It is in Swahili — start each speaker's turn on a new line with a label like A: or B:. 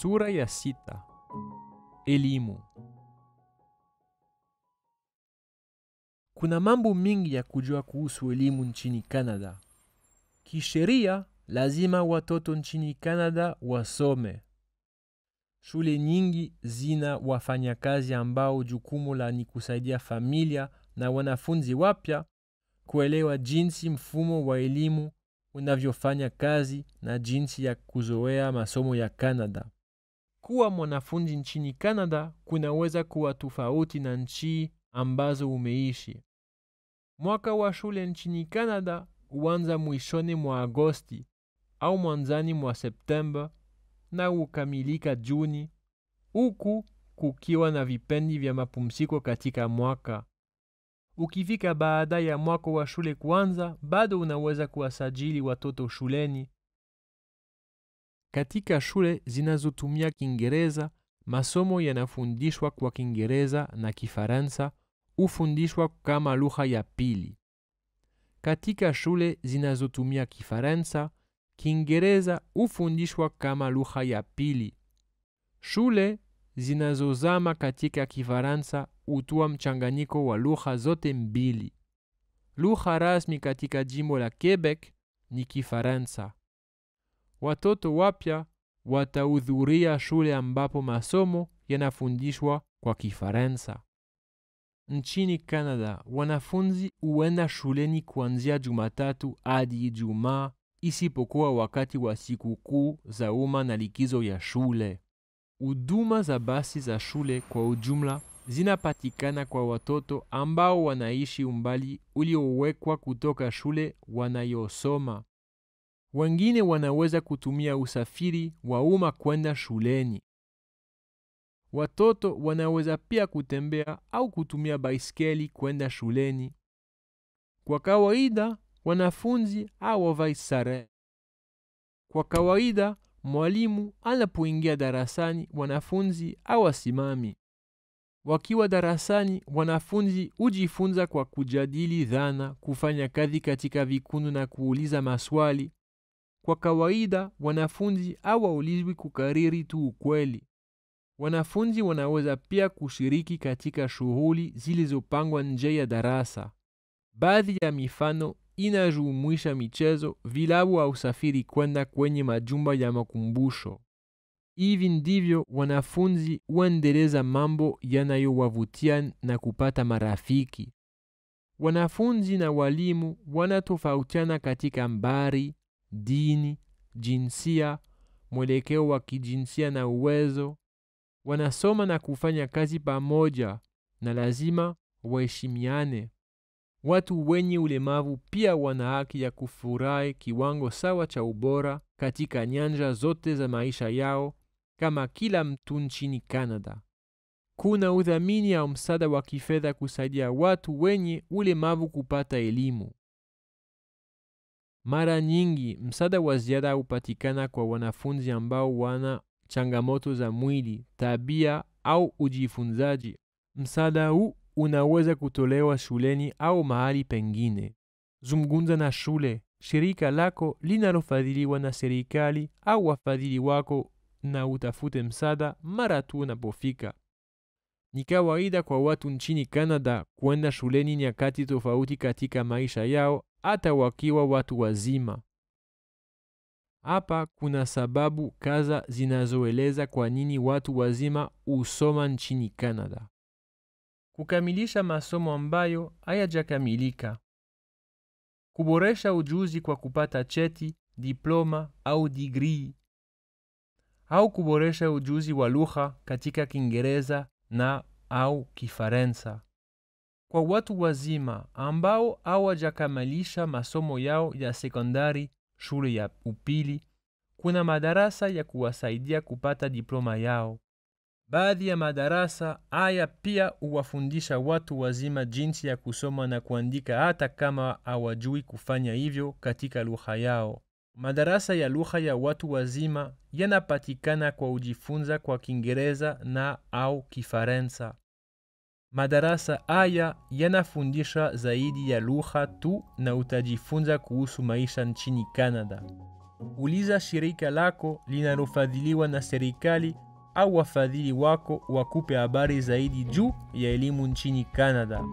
A: Sura ya sita. Elimu. Kuna mambo mingi ya kujua kuhusu elimu nchini Canada. Kisheria, lazima watoto nchini Canada wasome. Shule nyingi zina wafanyakazi ambao jukumu la ni kusaidia familia na wanafunzi wapya kuelewa jinsi mfumo wa elimu unavyofanya kazi na jinsi ya kuzoea masomo ya Canada kuwa mwanafunzi nchini Canada kunaweza kuwa tofauti na nchi ambazo umeishi. Mwaka wa shule nchini Canada huanza mwishoni mwa Agosti au mwanzani mwa Septemba na hukamilika Juni, huku kukiwa na vipendi vya mapumziko katika mwaka. Ukifika baada ya mwaka wa shule kuanza, bado unaweza kuwasajili watoto shuleni katika shule zinazotumia Kiingereza, masomo yanafundishwa kwa Kiingereza na Kifaransa hufundishwa kama lugha ya pili. Katika shule zinazotumia Kifaransa, Kiingereza hufundishwa kama lugha ya pili. Shule zinazozama katika Kifaransa hutoa mchanganyiko wa lugha zote mbili. Lugha rasmi katika jimbo la Quebec ni Kifaransa watoto wapya watahudhuria shule ambapo masomo yanafundishwa kwa Kifaransa. Nchini Canada, wanafunzi huenda shuleni kuanzia Jumatatu hadi Ijumaa, isipokuwa wakati wa sikukuu za umma na likizo ya shule. Huduma za basi za shule kwa ujumla zinapatikana kwa watoto ambao wanaishi umbali uliowekwa kutoka shule wanayosoma. Wengine wanaweza kutumia usafiri wa umma kwenda shuleni. Watoto wanaweza pia kutembea au kutumia baiskeli kwenda shuleni. Kwa kawaida, wanafunzi hawavai sare. Kwa kawaida, mwalimu anapoingia darasani, wanafunzi hawasimami. Wakiwa darasani, wanafunzi hujifunza kwa kujadili dhana, kufanya kazi katika vikundi na kuuliza maswali. Kwa kawaida wanafunzi hawaulizwi kukariri tu ukweli. Wanafunzi wanaweza pia kushiriki katika shughuli zilizopangwa nje ya darasa. Baadhi ya mifano inajumuisha michezo, vilabu au usafiri kwenda kwenye majumba ya makumbusho. Hivi ndivyo wanafunzi huendeleza mambo yanayowavutia na kupata marafiki. Wanafunzi na walimu wanatofautiana katika mbari, dini, jinsia, mwelekeo wa kijinsia na uwezo. Wanasoma na kufanya kazi pamoja na lazima waheshimiane. Watu wenye ulemavu pia wana haki ya kufurahi kiwango sawa cha ubora katika nyanja zote za maisha yao kama kila mtu nchini Canada. Kuna udhamini ya msaada wa kifedha kusaidia watu wenye ulemavu kupata elimu. Mara nyingi msaada wa ziada hupatikana kwa wanafunzi ambao wana changamoto za mwili, tabia au ujifunzaji. Msaada huu unaweza kutolewa shuleni au mahali pengine. Zungumza na shule, shirika lako linalofadhiliwa na serikali au wafadhili wako, na utafute msaada mara tu unapofika. Ni kawaida kwa watu nchini Canada kuenda shuleni nyakati tofauti katika maisha yao hata wakiwa watu wazima. Hapa kuna sababu kaza zinazoeleza kwa nini watu wazima husoma nchini Canada: kukamilisha masomo ambayo hayajakamilika, kuboresha ujuzi kwa kupata cheti, diploma au digrii, au kuboresha ujuzi wa lugha katika Kiingereza na au Kifaransa kwa watu wazima ambao hawajakamilisha masomo yao ya sekondari, shule ya upili, kuna madarasa ya kuwasaidia kupata diploma yao. Baadhi ya madarasa haya pia huwafundisha watu wazima jinsi ya kusoma na kuandika hata kama hawajui kufanya hivyo katika lugha yao. Madarasa ya lugha ya watu wazima yanapatikana kwa ujifunza kwa Kiingereza na au Kifaransa. Madarasa haya yanafundisha zaidi ya lugha tu na utajifunza kuhusu maisha nchini Canada. Uliza shirika lako linalofadhiliwa na serikali au wafadhili wako wakupe habari zaidi juu ya elimu nchini Canada.